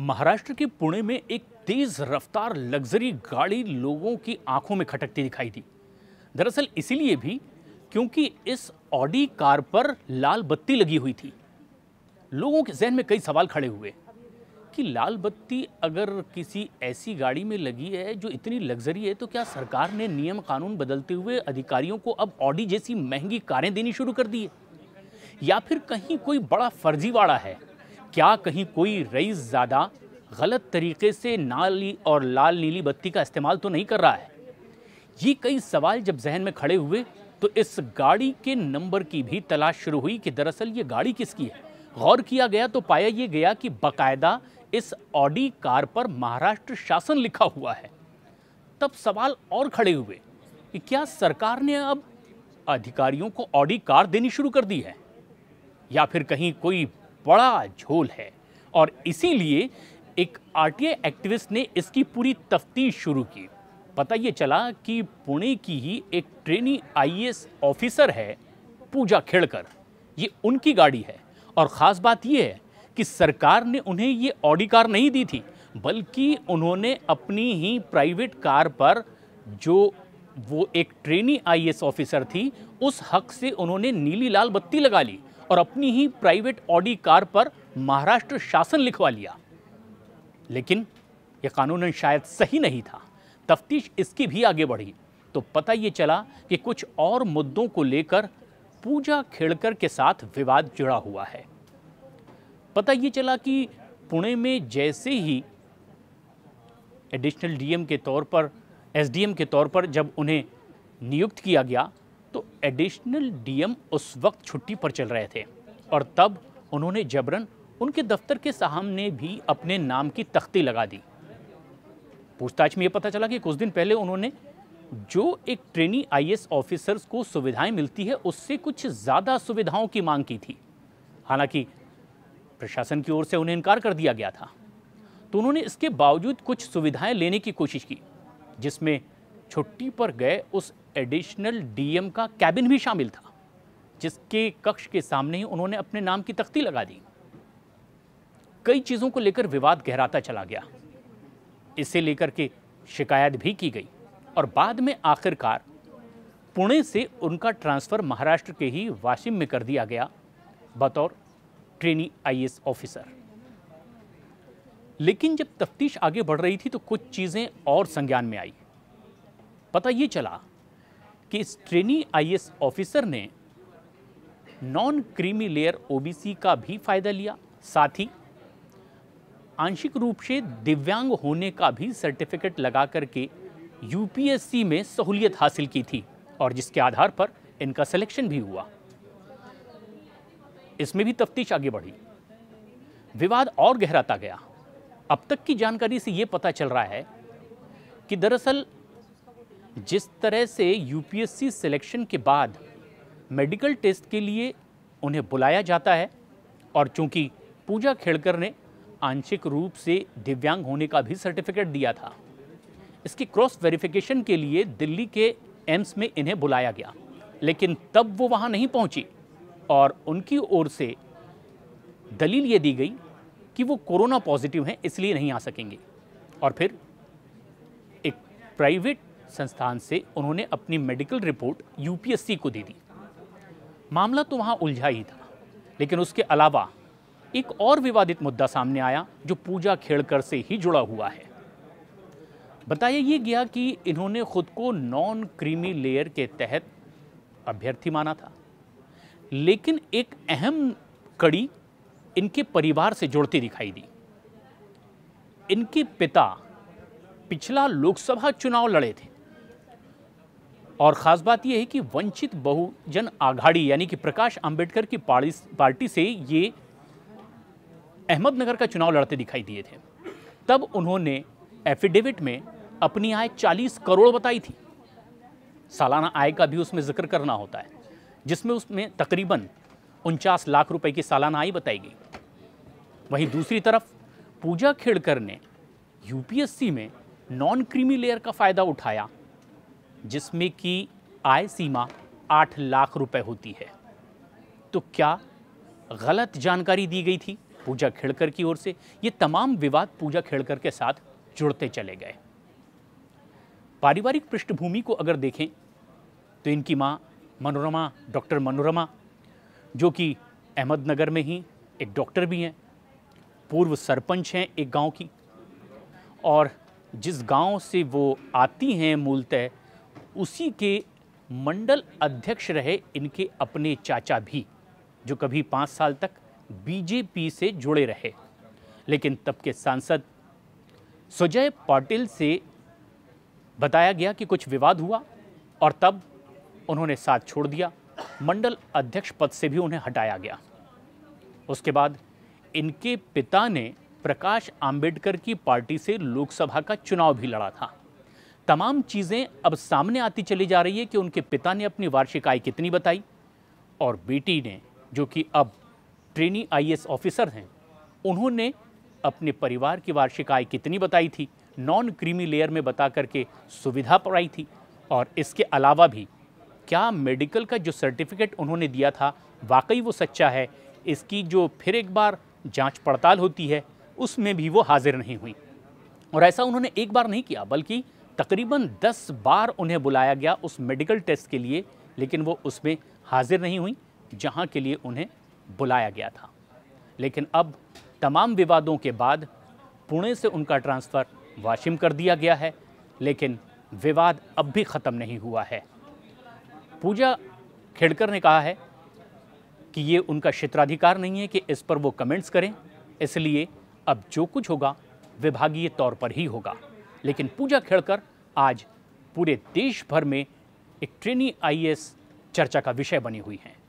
महाराष्ट्र के पुणे में एक तेज रफ्तार लग्जरी गाड़ी लोगों की आंखों में खटकती दिखाई दी दरअसल इसीलिए भी क्योंकि इस ऑडी कार पर लाल बत्ती लगी हुई थी लोगों के जहन में कई सवाल खड़े हुए कि लाल बत्ती अगर किसी ऐसी गाड़ी में लगी है जो इतनी लग्जरी है तो क्या सरकार ने नियम कानून बदलते हुए अधिकारियों को अब ऑडी जैसी महंगी कारें देनी शुरू कर दी है या फिर कहीं कोई बड़ा फर्जीवाड़ा है क्या कहीं कोई रईस ज़्यादा गलत तरीके से नाली और लाल नीली बत्ती का इस्तेमाल तो नहीं कर रहा है ये कई सवाल जब जहन में खड़े हुए तो इस गाड़ी के नंबर की भी तलाश शुरू हुई कि दरअसल ये गाड़ी किसकी है गौर किया गया तो पाया ये गया कि बकायदा इस ऑडी कार पर महाराष्ट्र शासन लिखा हुआ है तब सवाल और खड़े हुए कि क्या सरकार ने अब अधिकारियों को ऑडी कार देनी शुरू कर दी है या फिर कहीं कोई बड़ा झोल है और इसीलिए एक आरटीआई एक्टिविस्ट ने इसकी पूरी तफ्तीश शुरू की पता ये चला कि पुणे की ही एक ट्रेनी आईएएस ऑफिसर है पूजा खेड़कर ये उनकी गाड़ी है और ख़ास बात यह है कि सरकार ने उन्हें ये ऑडी कार नहीं दी थी बल्कि उन्होंने अपनी ही प्राइवेट कार पर जो वो एक ट्रेनी आईएएस ऑफिसर थी उस हक से उन्होंने नीली लाल बत्ती लगा ली और अपनी ही प्राइवेट ऑडी कार पर महाराष्ट्र शासन लिखवा लिया लेकिन यह कानूनन शायद सही नहीं था तफ्तीश इसकी भी आगे बढ़ी तो पता ये चला कि कुछ और मुद्दों को लेकर पूजा खेड़कर के साथ विवाद जुड़ा हुआ है पता ये चला कि पुणे में जैसे ही एडिशनल डीएम के तौर पर एसडीएम के तौर पर जब उन्हें नियुक्त किया गया एडिशनल डीएम उस वक्त छुट्टी पर चल रहे थे और तब उन्होंने जबरन उनके दफ्तर के सामने भी अपने नाम की तख्ती लगा दी पूछताछ में यह पता चला कि कुछ दिन पहले उन्होंने जो एक ट्रेनी आईएएस ऑफिसर्स को सुविधाएं मिलती है उससे कुछ ज़्यादा सुविधाओं की मांग की थी हालांकि प्रशासन की ओर से उन्हें इनकार कर दिया गया था तो उन्होंने इसके बावजूद कुछ सुविधाएं लेने की कोशिश की जिसमें छुट्टी पर गए उस एडिशनल डीएम का कैबिन भी शामिल था जिसके कक्ष के सामने ही उन्होंने अपने नाम की तख्ती लगा दी कई चीज़ों को लेकर विवाद गहराता चला गया इसे लेकर के शिकायत भी की गई और बाद में आखिरकार पुणे से उनका ट्रांसफ़र महाराष्ट्र के ही वाशिम में कर दिया गया बतौर ट्रेनी आईएएस ऑफिसर लेकिन जब तफ्तीश आगे बढ़ रही थी तो कुछ चीज़ें और संज्ञान में आई पता ये चला कि इस ट्रेनी आई ऑफिसर ने नॉन क्रीमी लेयर ओबीसी का भी फायदा लिया साथ ही आंशिक रूप से दिव्यांग होने का भी सर्टिफिकेट लगा करके यूपीएससी में सहूलियत हासिल की थी और जिसके आधार पर इनका सिलेक्शन भी हुआ इसमें भी तफ्तीश आगे बढ़ी विवाद और गहराता गया अब तक की जानकारी से यह पता चल रहा है कि दरअसल जिस तरह से यूपीएससी सिलेक्शन के बाद मेडिकल टेस्ट के लिए उन्हें बुलाया जाता है और चूंकि पूजा खेड़कर ने आंशिक रूप से दिव्यांग होने का भी सर्टिफिकेट दिया था इसकी क्रॉस वेरिफिकेशन के लिए दिल्ली के एम्स में इन्हें बुलाया गया लेकिन तब वो वहाँ नहीं पहुँची और उनकी ओर से दलील ये दी गई कि वो कोरोना पॉजिटिव हैं इसलिए नहीं आ सकेंगे और फिर एक प्राइवेट संस्थान से उन्होंने अपनी मेडिकल रिपोर्ट यूपीएससी को दे दी मामला तो वहाँ उलझा ही था लेकिन उसके अलावा एक और विवादित मुद्दा सामने आया जो पूजा खेड़कर से ही जुड़ा हुआ है बताया ये गया कि इन्होंने खुद को नॉन क्रीमी लेयर के तहत अभ्यर्थी माना था लेकिन एक अहम कड़ी इनके परिवार से जुड़ती दिखाई दी इनके पिता पिछला लोकसभा चुनाव लड़े थे और ख़ास बात यह है कि वंचित बहुजन आघाड़ी यानी कि प्रकाश अंबेडकर की पार्टी से ये अहमदनगर का चुनाव लड़ते दिखाई दिए थे तब उन्होंने एफिडेविट में अपनी आय 40 करोड़ बताई थी सालाना आय का भी उसमें जिक्र करना होता है जिसमें उसमें तकरीबन उनचास लाख रुपए की सालाना आय बताई गई वहीं दूसरी तरफ पूजा खेड़कर ने यूपीएससी में नॉन क्रीमी लेयर का फ़ायदा उठाया जिसमें कि आय सीमा आठ लाख रुपए होती है तो क्या गलत जानकारी दी गई थी पूजा खेड़कर की ओर से ये तमाम विवाद पूजा खेड़कर के साथ जुड़ते चले गए पारिवारिक पृष्ठभूमि को अगर देखें तो इनकी माँ मनोरमा डॉक्टर मनोरमा जो कि अहमदनगर में ही एक डॉक्टर भी हैं पूर्व सरपंच हैं एक गांव की और जिस गांव से वो आती हैं मूलतः उसी के मंडल अध्यक्ष रहे इनके अपने चाचा भी जो कभी पाँच साल तक बीजेपी से जुड़े रहे लेकिन तब के सांसद सुजय पाटिल से बताया गया कि कुछ विवाद हुआ और तब उन्होंने साथ छोड़ दिया मंडल अध्यक्ष पद से भी उन्हें हटाया गया उसके बाद इनके पिता ने प्रकाश आंबेडकर की पार्टी से लोकसभा का चुनाव भी लड़ा था तमाम चीज़ें अब सामने आती चली जा रही है कि उनके पिता ने अपनी वार्षिक आय कितनी बताई और बेटी ने जो कि अब ट्रेनी आईएएस ऑफिसर हैं उन्होंने अपने परिवार की वार्षिक आय कितनी बताई थी नॉन क्रीमी लेयर में बता करके सुविधा पाई थी और इसके अलावा भी क्या मेडिकल का जो सर्टिफिकेट उन्होंने दिया था वाकई वो सच्चा है इसकी जो फिर एक बार जांच पड़ताल होती है उसमें भी वो हाजिर नहीं हुई और ऐसा उन्होंने एक बार नहीं किया बल्कि तकरीबन 10 बार उन्हें बुलाया गया उस मेडिकल टेस्ट के लिए लेकिन वो उसमें हाजिर नहीं हुई जहां के लिए उन्हें बुलाया गया था लेकिन अब तमाम विवादों के बाद पुणे से उनका ट्रांसफ़र वाशिम कर दिया गया है लेकिन विवाद अब भी ख़त्म नहीं हुआ है पूजा खेड़कर ने कहा है कि ये उनका क्षेत्राधिकार नहीं है कि इस पर वो कमेंट्स करें इसलिए अब जो कुछ होगा विभागीय तौर पर ही होगा लेकिन पूजा खेड़कर आज पूरे देश भर में एक ट्रेनी आईएएस चर्चा का विषय बनी हुई हैं